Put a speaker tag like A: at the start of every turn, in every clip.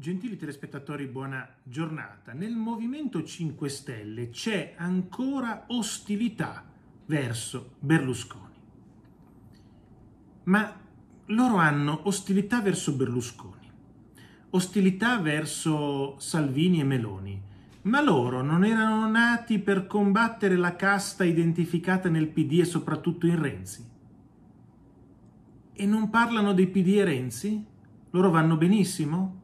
A: Gentili telespettatori, buona giornata. Nel Movimento 5 Stelle c'è ancora ostilità verso Berlusconi. Ma loro hanno ostilità verso Berlusconi, ostilità verso Salvini e Meloni, ma loro non erano nati per combattere la casta identificata nel PD e soprattutto in Renzi. E non parlano dei PD e Renzi? Loro vanno benissimo?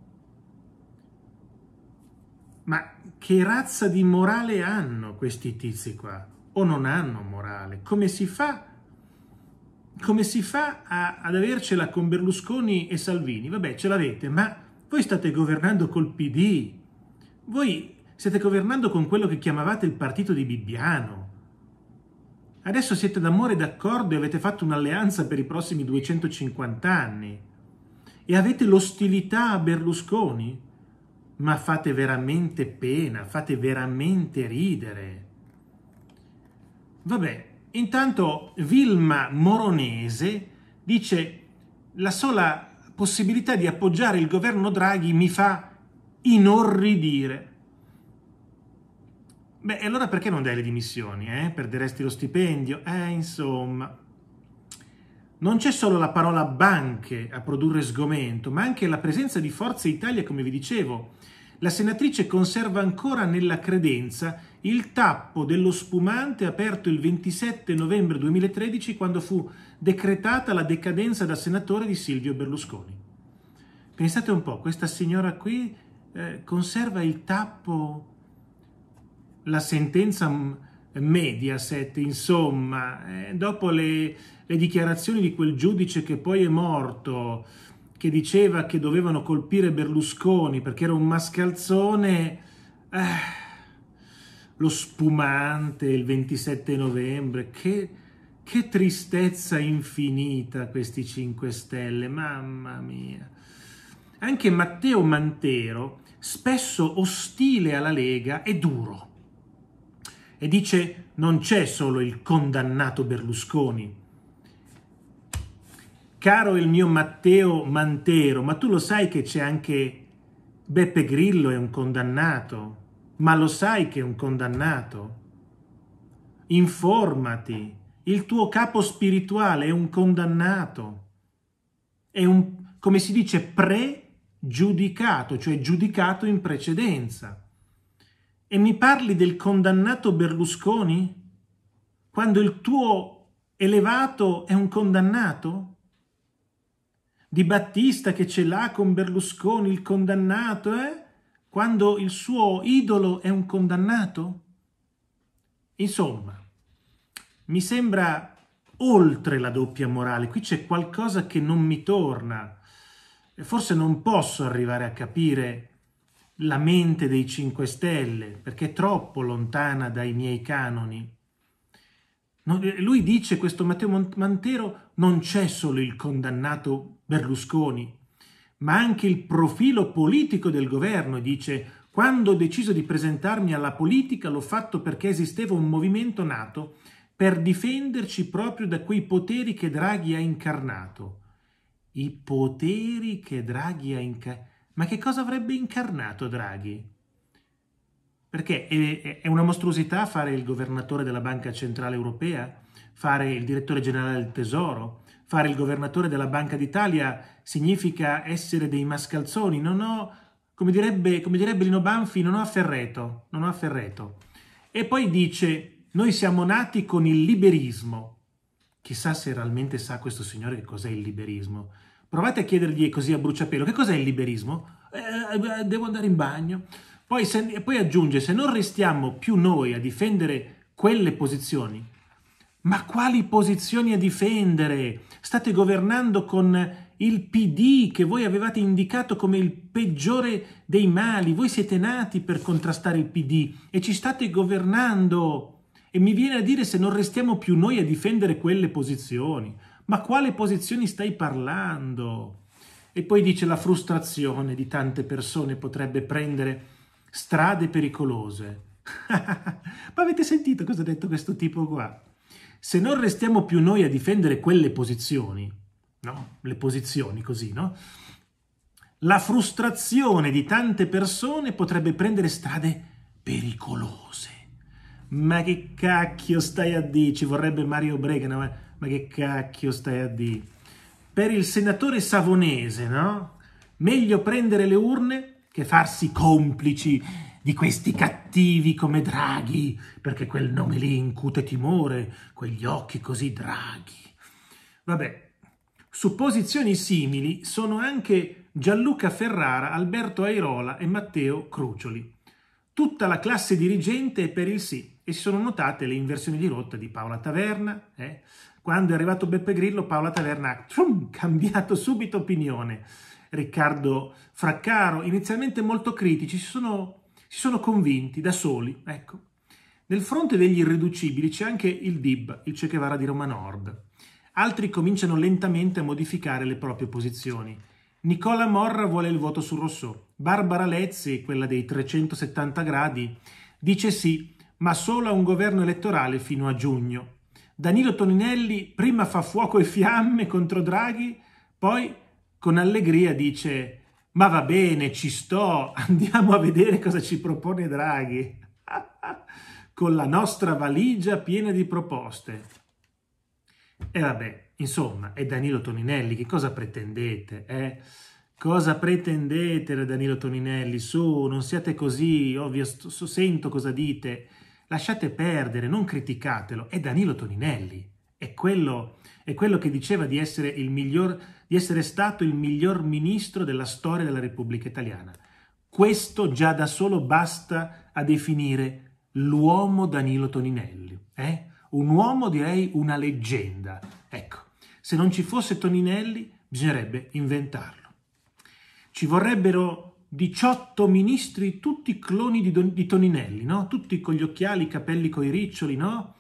A: ma che razza di morale hanno questi tizi qua? O non hanno morale? Come si fa, come si fa a, ad avercela con Berlusconi e Salvini? Vabbè, ce l'avete, ma voi state governando col PD, voi state governando con quello che chiamavate il partito di Bibbiano. Adesso siete d'amore e d'accordo e avete fatto un'alleanza per i prossimi 250 anni. E avete l'ostilità a Berlusconi? ma fate veramente pena, fate veramente ridere. Vabbè, intanto Vilma Moronese dice la sola possibilità di appoggiare il governo Draghi mi fa inorridire. Beh, allora perché non dai le dimissioni? Eh? Perderesti lo stipendio? Eh, insomma. Non c'è solo la parola banche a produrre sgomento, ma anche la presenza di Forza Italia, come vi dicevo. La senatrice conserva ancora nella credenza il tappo dello spumante aperto il 27 novembre 2013 quando fu decretata la decadenza da senatore di Silvio Berlusconi. Pensate un po', questa signora qui eh, conserva il tappo, la sentenza mm, Mediaset, insomma, eh, dopo le le dichiarazioni di quel giudice che poi è morto, che diceva che dovevano colpire Berlusconi perché era un mascalzone, eh, lo spumante il 27 novembre, che, che tristezza infinita questi 5 Stelle, mamma mia. Anche Matteo Mantero, spesso ostile alla Lega, è duro e dice non c'è solo il condannato Berlusconi, caro il mio Matteo Mantero, ma tu lo sai che c'è anche Beppe Grillo è un condannato, ma lo sai che è un condannato? Informati, il tuo capo spirituale è un condannato, è un, come si dice, pregiudicato, cioè giudicato in precedenza. E mi parli del condannato Berlusconi? Quando il tuo elevato è un condannato? di Battista che ce l'ha con Berlusconi, il condannato, eh? quando il suo idolo è un condannato? Insomma, mi sembra oltre la doppia morale, qui c'è qualcosa che non mi torna. Forse non posso arrivare a capire la mente dei 5 Stelle, perché è troppo lontana dai miei canoni. Eh, lui dice, questo Matteo Mantero, non c'è solo il condannato Berlusconi, ma anche il profilo politico del governo, dice quando ho deciso di presentarmi alla politica l'ho fatto perché esisteva un movimento nato per difenderci proprio da quei poteri che Draghi ha incarnato. I poteri che Draghi ha incarnato. Ma che cosa avrebbe incarnato Draghi? Perché è una mostruosità fare il governatore della Banca Centrale Europea, fare il direttore generale del Tesoro, fare il governatore della Banca d'Italia significa essere dei mascalzoni, non ho, come direbbe, come direbbe Lino Banfi, non ho afferreto, non ho afferreto. E poi dice, noi siamo nati con il liberismo. Chissà se realmente sa questo signore che cos'è il liberismo. Provate a chiedergli così a bruciapelo, che cos'è il liberismo? Eh, eh, devo andare in bagno. Poi, se, poi aggiunge, se non restiamo più noi a difendere quelle posizioni, ma quali posizioni a difendere? State governando con il PD che voi avevate indicato come il peggiore dei mali. Voi siete nati per contrastare il PD e ci state governando. E mi viene a dire se non restiamo più noi a difendere quelle posizioni. Ma quale posizioni stai parlando? E poi dice la frustrazione di tante persone potrebbe prendere strade pericolose. Ma avete sentito cosa ha detto questo tipo qua? Se non restiamo più noi a difendere quelle posizioni, no? Le posizioni così, no? La frustrazione di tante persone potrebbe prendere strade pericolose. Ma che cacchio stai a di? Ci vorrebbe Mario Bregano, ma, ma che cacchio stai a di? Per il senatore savonese, no? Meglio prendere le urne che farsi complici di questi cattivi come draghi, perché quel nome lì incute timore, quegli occhi così draghi. Vabbè, supposizioni simili sono anche Gianluca Ferrara, Alberto Airola e Matteo Crucioli. Tutta la classe dirigente è per il sì e si sono notate le inversioni di rotta di Paola Taverna. Eh? Quando è arrivato Beppe Grillo, Paola Taverna ha cambiato subito opinione. Riccardo Fraccaro, inizialmente molto critici, si sono si sono convinti da soli, ecco. Nel fronte degli irriducibili c'è anche il DIB, il Che Guevara di Roma Nord. Altri cominciano lentamente a modificare le proprie posizioni. Nicola Morra vuole il voto su Rousseau. Barbara Lezzi, quella dei 370 gradi, dice sì, ma solo a un governo elettorale fino a giugno. Danilo Toninelli prima fa fuoco e fiamme contro Draghi, poi con allegria dice ma va bene, ci sto, andiamo a vedere cosa ci propone Draghi con la nostra valigia piena di proposte. E vabbè, insomma, è Danilo Toninelli, che cosa pretendete? Eh? Cosa pretendete da Danilo Toninelli? Su, non siate così, ovvio, sento cosa dite. Lasciate perdere, non criticatelo, è Danilo Toninelli. È quello, è quello che diceva di essere, miglior, di essere stato il miglior ministro della storia della Repubblica Italiana. Questo già da solo basta a definire l'uomo Danilo Toninelli. Eh? Un uomo, direi, una leggenda. Ecco, se non ci fosse Toninelli, bisognerebbe inventarlo. Ci vorrebbero 18 ministri, tutti cloni di, Don, di Toninelli, no? Tutti con gli occhiali, i capelli coi riccioli, no?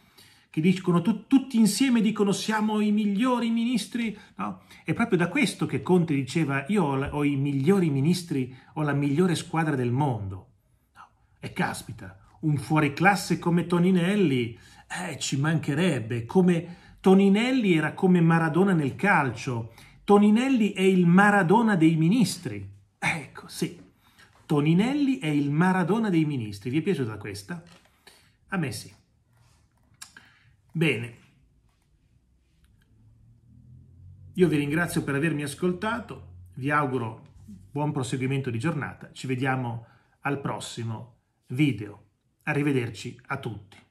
A: che dicono tu, tutti insieme dicono siamo i migliori ministri, no? È proprio da questo che Conte diceva io ho, ho i migliori ministri, ho la migliore squadra del mondo. No. E caspita, un fuoriclasse come Toninelli, eh, ci mancherebbe, come Toninelli era come Maradona nel calcio, Toninelli è il Maradona dei ministri. Ecco, sì, Toninelli è il Maradona dei ministri. Vi è piaciuta questa? A me sì. Bene, io vi ringrazio per avermi ascoltato, vi auguro buon proseguimento di giornata, ci vediamo al prossimo video. Arrivederci a tutti.